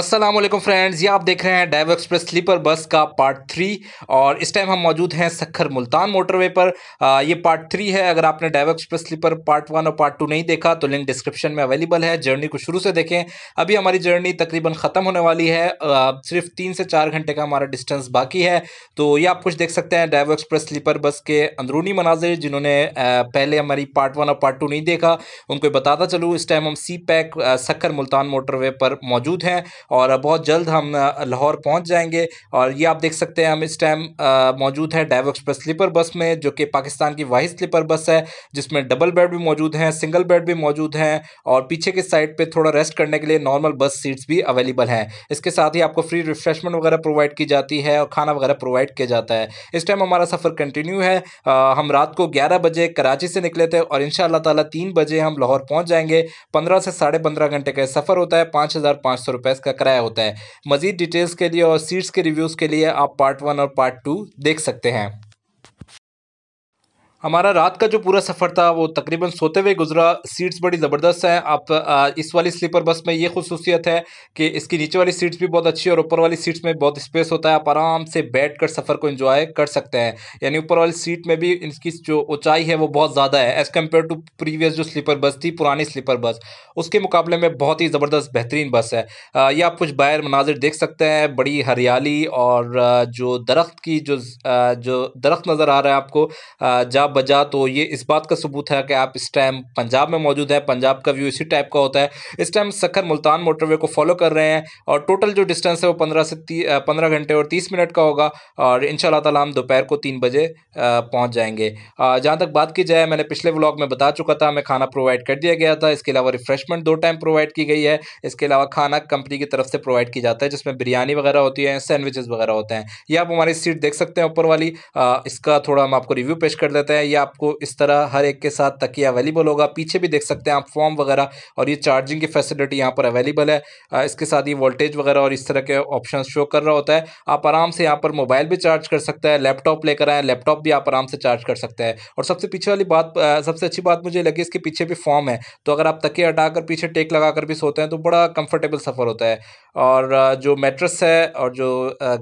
अस्सलाम वालेकुम फ्रेंड्स ये आप देख रहे हैं डाइव एक्सप्रेस स्लीपर बस का पार्ट थ्री और इस टाइम हम मौजूद हैं सखर मुल्तान मोटरवे पर आ, ये पार्ट थ्री है अगर आपने Daewoo express sleeper part one और पार्ट टू नहीं देखा तो लिंक डिस्क्रिप्शन में अवेलेबल है जर्नी को शुरू से देखें अभी हमारी जर्नी तकरीबन ख़त्म होने वाली है आ, सिर्फ तीन से चार घंटे का हमारा डिस्टेंस बाकी है तो ये आप कुछ देख सकते हैं डाइव एक्सप्रेस स्लीपर बस के अंदरूनी मनाजिर जिन्होंने पहले हमारी पार्ट वन और पार्ट टू नहीं देखा उनको बताता चलूँ इस टाइम हम CPEC Sukkur Multan motorway पर मौजूद हैं और बहुत जल्द हम लाहौर पहुँच जाएंगे और ये आप देख सकते हैं हम इस टाइम मौजूद है डाइव एक्सप्रेस स्लीपर बस में जो कि पाकिस्तान की वाहि स्लीपर बस है जिसमें डबल बेड भी मौजूद हैं सिंगल बेड भी मौजूद हैं और पीछे के साइड पर थोड़ा रेस्ट करने के लिए नॉर्मल बस सीट्स भी अवेलेबल हैं इसके साथ ही आपको फ्री रिफ्रेशमेंट वगैरह प्रोवाइड की जाती है और खाना वगैरह प्रोवाइड किया जाता है इस टाइम हमारा सफ़र कंटिन्यू है हम रात को ग्यारह बजे कराची से निकले थे और इन शाह तीन बजे हम लाहौर पहुँच जाएंगे पंद्रह से साढ़े पंद्रह घंटे का सफ़र होता है पाँच हज़ार पाँच सौ रुपये इसका का किराया होता है मज़ीद डिटेल्स के लिए और सीट्स के रिव्यूज़ के लिए आप पार्ट वन और पार्ट टू देख सकते हैं हमारा रात का जो पूरा सफ़र था वो तकरीबन सोते हुए गुजरा सीट्स बड़ी ज़बरदस्त हैं आप इस वाली स्लीपर बस में ये खसूसियत है कि इसकी नीचे वाली सीट्स भी बहुत अच्छी और ऊपर वाली सीट्स में बहुत स्पेस होता है आप आराम से बैठ कर सफ़र को इंजॉय कर सकते हैं यानी ऊपर वाली सीट में भी इसकी जो ऊँचाई है वो बहुत ज़्यादा है एज़ कम्पेयर टू प्रीवियस जो स्लीपर बस थी पुरानी स्लीपर बस उसके मुकाबले में बहुत ही ज़बरदस्त बेहतरीन बस है यह आप कुछ बाहर मनाजिर देख सकते हैं बड़ी हरियाली और जो दरख्त की जो जो दरख्त नज़र आ रहा है आपको जब बजा तो ये इस बात का सबूत है कि आप इस टाइम पंजाब में मौजूद हैं पंजाब का व्यू इसी टाइप का होता है इस टाइम सखर मुल्तान मोटरवे को फॉलो कर रहे हैं और टोटल जो डिस्टेंस है वो पंद्रह से पंद्रह घंटे और तीस मिनट का होगा और इन तला हम दोपहर को तीन बजे पहुँच जाएंगे जहाँ तक बात की जाए मैंने पिछले ब्लॉग में बता चुका था हमें खाना प्रोवाइड कर दिया गया था इसके अलावा रिफ्रेशमेंट दो टाइम प्रोवाइड की गई है इसके अलावा खाना कंपनी की तरफ से प्रोवाइड किया जाता है जिसमें बिरयानी वगैरह होती है सैंडविचेस वगैरह होते हैं ये आप हमारी सीट देख सकते हैं ऊपर वाली इसका थोड़ा हम आपको रिव्यू पेश कर देते हैं है ये आपको इस तरह हर एक के साथ तकिया अवेलेबल होगा पीछे भी देख सकते हैं आप फॉर्म वगैरह और ये चार्जिंग की फैसिलिटी यहाँ पर अवेलेबल है इसके साथ ये वोल्टेज वगैरह और इस तरह के ऑप्शन शो कर रहा होता है आप आराम से यहाँ पर मोबाइल भी चार्ज कर सकते हैं लैपटॉप लेकर आए लैपटॉप भी आप आराम से चार्ज कर सकते हैं और सबसे पीछे वाली बात सबसे अच्छी बात मुझे लगी इसके पीछे भी फॉर्म है तो अगर आप तकिया हटाकर पीछे टेक लगाकर भी सोते हैं तो बड़ा कंफर्टेबल सफ़र होता है और जो मेट्रस है और जो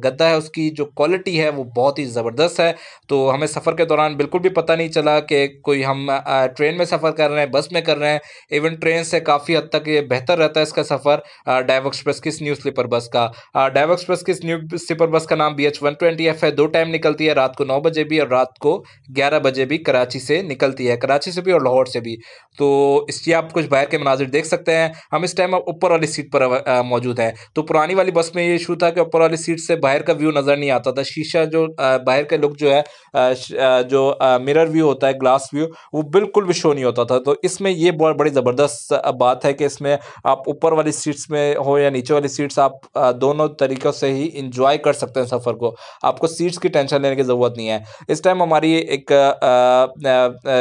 गद्दा है उसकी जो क्वालिटी है वो बहुत ही ज़बरदस्त है तो हमें सफ़र के दौरान बिल्कुल भी पता पता नहीं चला कि कोई हम ट्रेन में सफ़र कर रहे हैं बस में कर रहे हैं इवन ट्रेन से काफ़ी हद तक ये बेहतर रहता है इसका सफ़र डाइव एक्सप्रेस किस न्यू स्लीपर बस का डाइव एक्सप्रेस किस न्यू स्लीपर बस का नाम B H one twenty F है दो टाइम निकलती है रात को नौ बजे भी और रात को ग्यारह बजे भी कराची से निकलती है कराची से भी और लाहौर से भी तो इसकी आप कुछ बाहर के मनाजिर देख सकते हैं हम इस टाइम ऊपर वाली सीट पर मौजूद हैं तो पुरानी वाली बस में ये इशू था कि ऊपर वाली सीट से बाहर का व्यू नज़र नहीं आता था शीशा जो बाहर के लोग जो है जो मेरे मिरर व्यू होता है ग्लास व्यू वो बिल्कुल भी शो नहीं होता था तो इसमें ये बहुत बड़ी ज़बरदस्त बात है कि इसमें आप ऊपर वाली सीट्स में हो या नीचे वाली सीट्स आप दोनों तरीक़ों से ही इंजॉय कर सकते हैं सफ़र को आपको सीट्स की टेंशन लेने की ज़रूरत नहीं है इस टाइम हमारी एक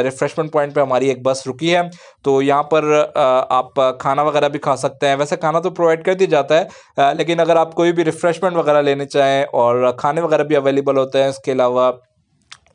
रिफ्रेशमेंट पॉइंट पर हमारी एक बस रुकी है तो यहाँ पर आप खाना वगैरह भी खा सकते हैं वैसे खाना तो प्रोवाइड कर दिया जाता है लेकिन अगर आप कोई भी रिफ्रेशमेंट वगैरह लेने चाहें और खाने वगैरह भी अवेलेबल होते हैं इसके अलावा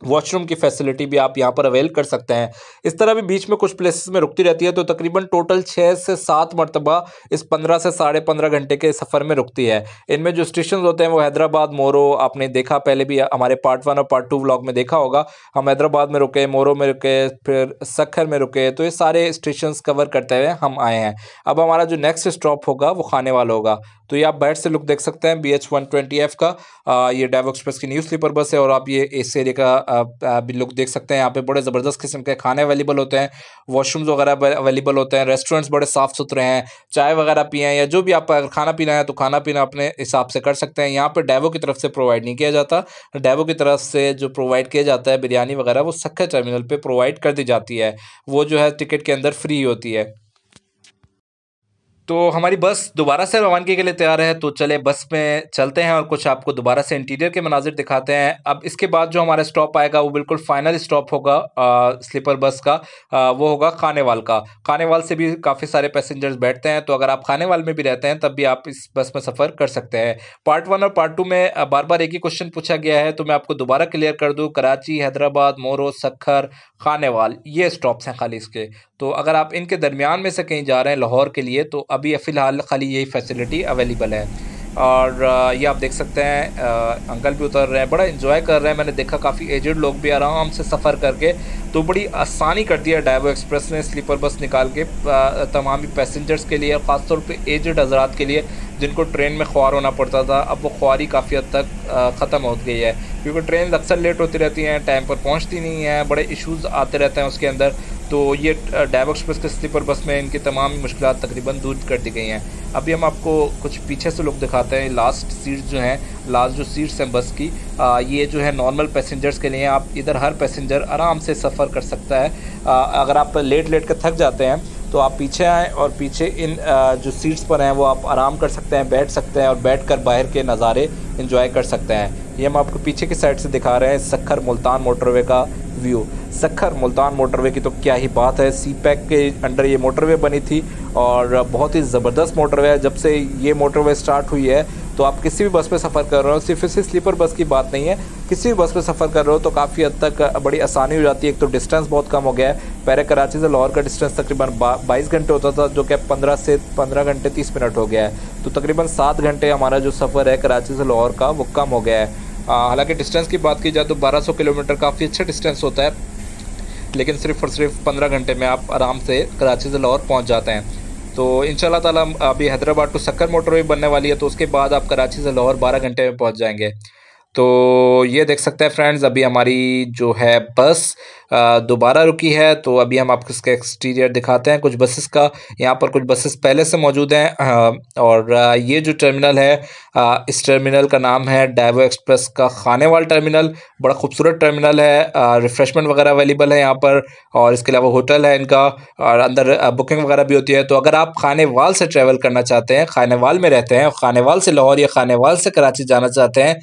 वॉशरूम की फैसिलिटी भी आप यहाँ पर अवेल कर सकते हैं इस तरह भी बीच में कुछ प्लेसेस में रुकती रहती है तो तकरीबन टोटल छः से सात मरतबा इस पंद्रह से साढ़े पंद्रह घंटे के सफ़र में रुकती है इनमें जो स्टेशन होते हैं वो हैदराबाद मोरो आपने देखा पहले भी हमारे पार्ट वन और पार्ट टू ब्लॉग में देखा होगा हम हैदराबाद में रुके मोरो में रुके फिर सखर में रुके तो ये सारे स्टेशन कवर करते हुए हम आए हैं अब हमारा जो नेक्स्ट स्टॉप होगा वो खाने वाला होगा तो ये आप बैठ से लुक देख सकते हैं B H one twenty F का ये डाइव एक्सप्रेस की न्यूज़ स्लीपर बस है और आप ये इस एरिया का भी लोग देख सकते हैं यहाँ पे बड़े ज़बरदस्त किस्म के खाने अवेलेबल होते हैं वॉशरूम्स वगैरह अवेलेबल होते हैं रेस्टोरेंट्स बड़े साफ़ सुथरे हैं चाय वगैरह पिए या जो भी आप अगर खाना पीना है तो खाना पीना अपने हिसाब से कर सकते हैं यहाँ पर डैवो की तरफ से प्रोवाइड नहीं किया जाता डैवो की तरफ से जो प्रोवाइड किया जाता है बिरयानी वगैरह वो सख्त टर्मिनल पर प्रोवाइड कर दी जाती है वो जो है टिकट के अंदर फ्री होती है तो हमारी बस दोबारा से रवानगी के लिए तैयार है तो चले बस में चलते हैं और कुछ आपको दोबारा से इंटीरियर के मनाजिर दिखाते हैं अब इसके बाद जो हमारा स्टॉप आएगा वो बिल्कुल फाइनल स्टॉप होगा स्लीपर बस का आ, वो होगा खानेवाल का खानेवाल से भी काफ़ी सारे पैसेंजर्स बैठते हैं तो अगर आप खानेवाल में भी रहते हैं तब भी आप इस बस में सफ़र कर सकते हैं पार्ट वन और पार्ट टू में बार बार एक ही क्वेश्चन पूछा गया है तो मैं आपको दोबारा क्लियर कर दूँ कराची हैदराबाद मोरो सखर खानेवाल ये स्टॉप्स हैं खाली इसके तो अगर आप इनके दरमियान में से कहीं जा रहे हैं लाहौर के लिए तो अभी फ़िलहाल खाली यही फैसिलिटी अवेलेबल है और ये आप देख सकते हैं अंकल भी उतर रहे हैं बड़ा इन्जॉय कर रहे हैं मैंने देखा काफ़ी एजड लोग भी आराम से सफ़र करके तो बड़ी आसानी कर दिया डाइवो एक्सप्रेस ने स्लीपर बस निकाल के तमाम पैसेंजर्स के लिए और ख़ासतौर पर एजड हज़रा के लिए जिनको ट्रेन में ख्वार होना पड़ता था अब वो ख्वारी काफ़ी हद तक ख़त्म हो गई है क्योंकि ट्रेन अक्सर लेट होती रहती हैं टाइम पर पहुँचती नहीं हैं बड़े इशूज़ आते रहते हैं उसके अंदर तो ये डैब एक्सप्रेस के स्लीपर बस में इनकी तमाम मुश्किल तकरीबन दूर कर दी गई हैं अभी हम आपको कुछ पीछे से लुक दिखाते हैं लास्ट सीट्स जो हैं लास्ट जो सीट्स हैं बस की आ, ये जो है नॉर्मल पैसेंजर्स के लिए आप इधर हर पैसेंजर आराम से सफ़र कर सकता है आ, अगर आप लेट लेट कर थक जाते हैं तो आप पीछे आएँ और पीछे इन जो सीट्स पर हैं वो आप आराम कर सकते हैं बैठ सकते हैं और बैठ कर बाहर के नज़ारे इंजॉय कर सकते हैं ये हम आपको पीछे की साइड से दिखा रहे हैं सखर मुल्तान मोटरवे का व्यू सखर मुल्तान मोटरवे की तो क्या ही बात है सी पैक के अंडर ये मोटरवे बनी थी और बहुत ही ज़बरदस्त मोटरवे है जब से ये मोटरवे स्टार्ट हुई है तो आप किसी भी बस में सफ़र कर रहे हो सिर्फ इसी स्लीपर बस की बात नहीं है किसी भी बस में सफ़र कर रहे हो तो काफ़ी हद तक बड़ी आसानी हो जाती है एक तो डिस्टेंस बहुत कम हो गया है पहले कराची से लाहौर का डिस्टेंस तकरीबन बाईस घंटे होता था जो कि पंद्रह से पंद्रह घंटे तीस मिनट हो गया है तो तकरीबन सात घंटे हमारा जो सफ़र है कराची से लाहौर का वो कम हो गया है हालांकि डिस्टेंस की बात की जाए तो 1200 किलोमीटर काफ़ी अच्छा डिस्टेंस होता है लेकिन सिर्फ और सिर्फ पंद्रह घंटे में आप आराम से कराची से लाहौर पहुँच जाते हैं तो इन ताला अभी हैदराबाद टू सक्कर मोटरवे बनने वाली है तो उसके बाद आप कराची से लाहौर बारह घंटे में पहुँच जाएंगे तो ये देख सकते हैं फ्रेंड्स अभी हमारी जो है बस दोबारा रुकी है तो अभी हम आपको इसका एक्सटीरियर दिखाते हैं कुछ बसेस का यहाँ पर कुछ बसेस पहले से मौजूद हैं और ये जो टर्मिनल है इस टर्मिनल का नाम है डाइवो एक्सप्रेस का खाने वाल टर्मिनल बड़ा खूबसूरत टर्मिनल है रिफ़्रेशमेंट वगैरह अवेलेबल है यहाँ पर और इसके अलावा होटल है इनका और अंदर बुकिंग वगैरह भी होती है तो अगर आप खानेवाल से ट्रैवल करना चाहते हैं वाल में रहते हैं खानेवाल से लाहौर या खानेवाल से कराची जाना चाहते हैं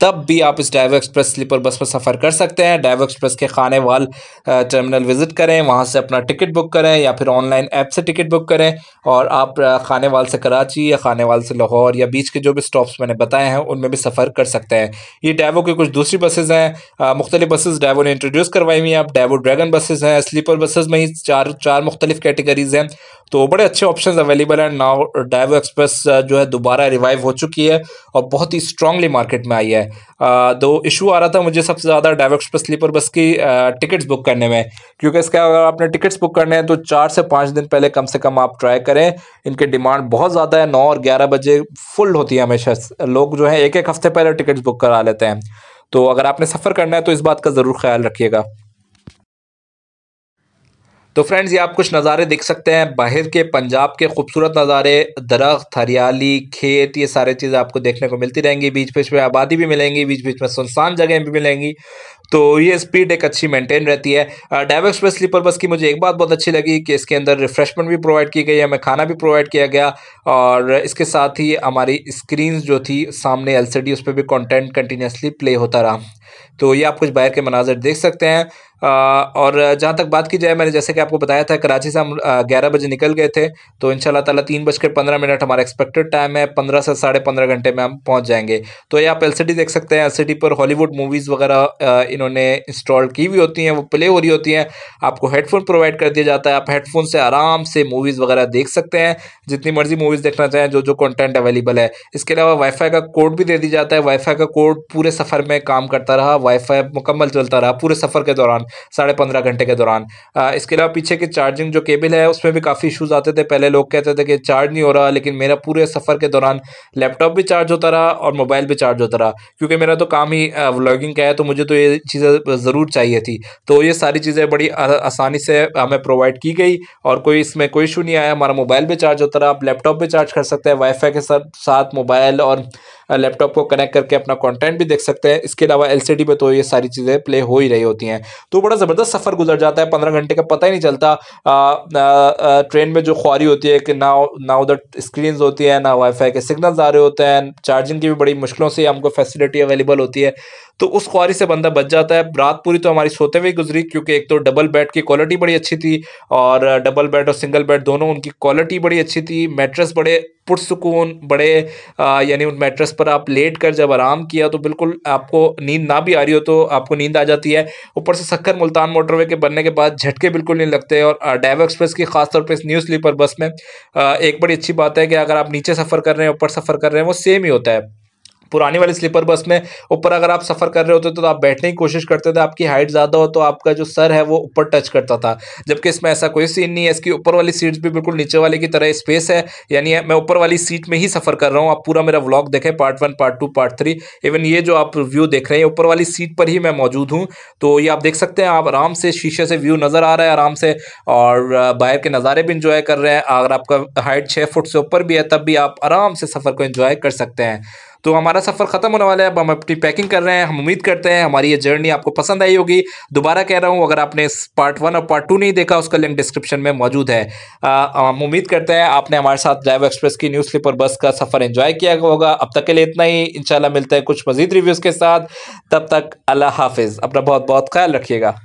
तब भी आप इस डाइवो एक्सप्रेस स्लीपर बस पर सफ़र कर सकते हैं डाइवो एक्सप्रेस के खाने वाल टर्मिनल विज़िट करें वहाँ से अपना टिकट बुक करें या फिर ऑनलाइन ऐप से टिकट बुक करें और आप खाने वाल से कराची या खाने वाल से लाहौर या बीच के जो भी स्टॉप्स मैंने बताए हैं उनमें भी सफ़र कर सकते हैं ये डाइवो की कुछ दूसरी बसेज़ हैं मुख्तलि बसेज़ डाइवो ने इंट्रोड्यूस करवाई हुई हैं आप डाइवो ड्रैगन बसेज़ हैं स्लीपर बसेज़ में ही चार चार मुख्तलिफ कैटेगरीज़ हैं तो बड़े अच्छे ऑप्शन अवेलेबल हैं नाउ डाइवो एक्सप्रेस जो है दोबारा रिवाइव हो चुकी है और बहुत ही स्ट्रांगली मार्केट में आई है है दो तो इशू आ रहा था मुझे सबसे ज़्यादा डाइव एक्सप्रेस स्लीपर बस की टिकट्स बुक करने में क्योंकि इसका अगर आपने टिकट्स बुक करने हैं तो चार से पाँच दिन पहले कम से कम आप ट्राई करें इनके डिमांड बहुत ज़्यादा है नौ और ग्यारह बजे फुल होती है हमेशा लोग जो है एक एक हफ्ते पहले टिकट्स बुक करा लेते हैं तो अगर आपने सफ़र करना है तो इस बात का ज़रूर ख्याल रखिएगा तो फ्रेंड्स ये आप कुछ नज़ारे देख सकते हैं बाहर के पंजाब के खूबसूरत नज़ारे दरख्त हरियाली खेत ये सारी चीज़ें आपको देखने को मिलती रहेंगी बीच बीच में आबादी भी मिलेंगी बीच बीच में सुनसान जगह भी मिलेंगी तो ये स्पीड एक अच्छी मेंटेन रहती है डाइव एक्सप्रेस स्लीपर बस की मुझे एक बात बहुत अच्छी लगी कि इसके अंदर रिफ्रेशमेंट भी प्रोवाइड की गई हमें खाना भी प्रोवाइड किया गया और इसके साथ ही हमारी स्क्रीन जो थी सामने डी उस पर भी कॉन्टेंट कंटिन्यूसली प्ले होता रहा तो ये आप कुछ बाहर के मनाजर देख सकते हैं और जहाँ तक बात की जाए मैंने जैसे कि आपको बताया था कराची से हम ग्यारह बजे निकल गए थे तो इन शाला तला तीन बजकर पंद्रह मिनट हमारा एक्सपेक्टेड टाइम है पंद्रह से साढ़े पंद्रह घंटे में हम पहुँच जाएंगे तो ये आप एल देख सकते हैं एल पर हॉलीवुड मूवीज़ वगैरह इन्होंने इंस्टॉल की हुई होती हैं वो प्ले हो रही होती हैं आपको हेडफोन प्रोवाइड कर दिया जाता है आप हेडफोन से आराम से मूवीज़ वगैरह देख सकते हैं जितनी मर्जी मूवीज़ देखना चाहें जो जो कॉन्टेंट अवेलेबल है इसके अलावा वाईफाई का कोड भी दे दिया जाता है वाईफाई का कोड पूरे सफ़र में काम करता रहा वाईफाई मुकम्मल चलता रहा पूरे सफ़र के दौरान साढ़े पंद्रह घंटे के दौरान इसके अलावा पीछे की चार्जिंग जो केबल है उसमें भी काफ़ी इशूज़ आते थे पहले लोग कहते थे कि चार्ज नहीं हो रहा लेकिन मेरा पूरे सफ़र के दौरान लैपटॉप भी चार्ज होता रहा और मोबाइल भी चार्ज होता रहा क्योंकि मेरा तो काम ही व्लॉगिंग का है तो मुझे तो ये चीज़ें ज़रूर चाहिए थी तो ये सारी चीज़ें बड़ी आसानी से हमें प्रोवाइड की गई और कोई इसमें कोई इशू नहीं आया हमारा मोबाइल भी चार्ज होता रहा आप लैपटॉप भी चार्ज कर सकते हैं वाईफाई के साथ मोबाइल और लैपटॉप को कनेक्ट करके अपना कॉन्टेंट भी देख सकते हैं इसके अलावा एल पे तो ये सारी चीज़ें प्ले हो ही रही होती हैं तो बड़ा ज़बरदस्त सफ़र गुजर जाता है पंद्रह घंटे का पता ही नहीं चलता आ, आ, ट्रेन में जो ख्वारी होती है कि ना ना उधर स्क्रीन होती है ना वाईफाई के सिग्नल्स आ रहे होते हैं चार्जिंग की भी बड़ी मुश्किलों से हमको फैसिलिटी अवेलेबल होती है तो उस ख्वारी से बंदा बच जाता है रात पूरी तो हमारी सोते हुए गुजरी क्योंकि एक तो डबल बेड की क्वालिटी बड़ी अच्छी थी और डबल बेड और सिंगल बेड दोनों उनकी क्वालिटी बड़ी अच्छी थी मैट्रेस बड़े पुरसकून बड़े यानी उन मेट्रेस पर आप लेट कर जब आराम किया तो बिल्कुल आपको नींद ना भी आ रही हो तो आपको नींद आ जाती है ऊपर से सक्कर मुल्तान मोटरवे के बनने के बाद झटके बिल्कुल नहीं लगते और डाइवा एक्सप्रेस की खासतौर पर इस न्यू स्लीपर बस में एक बड़ी अच्छी बात है कि अगर आप नीचे सफ़र कर रहे हैं ऊपर सफ़र कर रहे हैं वो सेम ही होता है पुरानी वाली स्लीपर बस में ऊपर अगर आप सफ़र कर रहे होते तो आप बैठने की कोशिश करते थे आपकी हाइट ज़्यादा हो तो आपका जो सर है वो ऊपर टच करता था जबकि इसमें ऐसा कोई सीन नहीं है इसकी ऊपर वाली सीट्स भी बिल्कुल नीचे वाले की तरह स्पेस है यानी मैं ऊपर वाली सीट में ही सफ़र कर रहा हूँ आप पूरा मेरा व्लॉग देखें part one part two part three even ये जो आप व्यू देख रहे हैं ऊपर वाली सीट पर ही मैं मौजूद हूँ तो ये आप देख सकते हैं आप आराम से शीशे से व्यू नज़र आ रहा है आराम से और बाहर के नज़ारे भी इंजॉय कर रहे हैं अगर आपका हाइट छः फुट से ऊपर भी है तब भी आप आराम से सफ़र को इन्जॉय कर सकते हैं तो हमारा सफ़र ख़त्म होने वाला है अब हम अपनी पैकिंग कर रहे हैं हम उम्मीद करते हैं हमारी ये जर्नी आपको पसंद आई होगी दोबारा कह रहा हूँ अगर आपने पार्ट वन और पार्ट टू नहीं देखा उसका लिंक डिस्क्रिप्शन में मौजूद है हम उम्मीद करते हैं आपने हमारे साथ ड्राइव एक्सप्रेस की न्यूज़ स्लीपर बस का सफ़र इन्जॉय किया होगा अब तक के लिए इतना ही इंशाल्लाह मिलता है कुछ मज़ीद रिव्यूज़ के साथ तब तक अल्लाह हाफिज़ अपना बहुत बहुत ख्याल रखिएगा